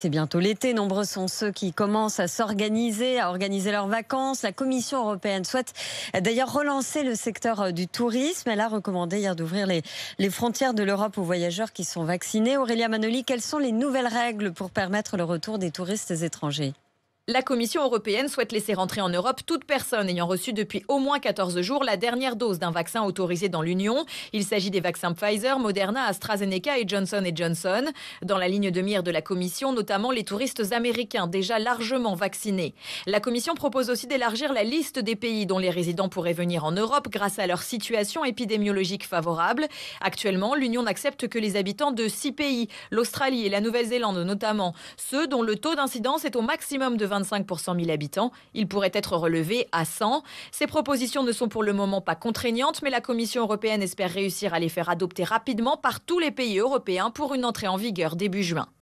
C'est bientôt l'été, nombreux sont ceux qui commencent à s'organiser, à organiser leurs vacances. La Commission européenne souhaite d'ailleurs relancer le secteur du tourisme. Elle a recommandé hier d'ouvrir les, les, frontières de l'Europe aux voyageurs qui sont vaccinés. Aurélia Manoli, quelles sont les nouvelles règles pour permettre le retour des touristes étrangers la Commission européenne souhaite laisser rentrer en Europe toute personne ayant reçu depuis au moins 14 jours la dernière dose d'un vaccin autorisé dans l'Union. Il s'agit des vaccins Pfizer, Moderna, AstraZeneca et Johnson Johnson. Dans la ligne de mire de la Commission, notamment les touristes américains déjà largement vaccinés. La Commission propose aussi d'élargir la liste des pays dont les résidents pourraient venir en Europe grâce à leur situation épidémiologique favorable. Actuellement, l'Union n'accepte que les habitants de six pays, l'Australie et la Nouvelle-Zélande notamment, ceux dont le taux d'incidence est au maximum de 20 25% pour 100 000 habitants. Il pourrait être relevé à 100. Ces propositions ne sont pour le moment pas contraignantes, mais la Commission européenne espère réussir à les faire adopter rapidement par tous les pays européens pour une entrée en vigueur début juin.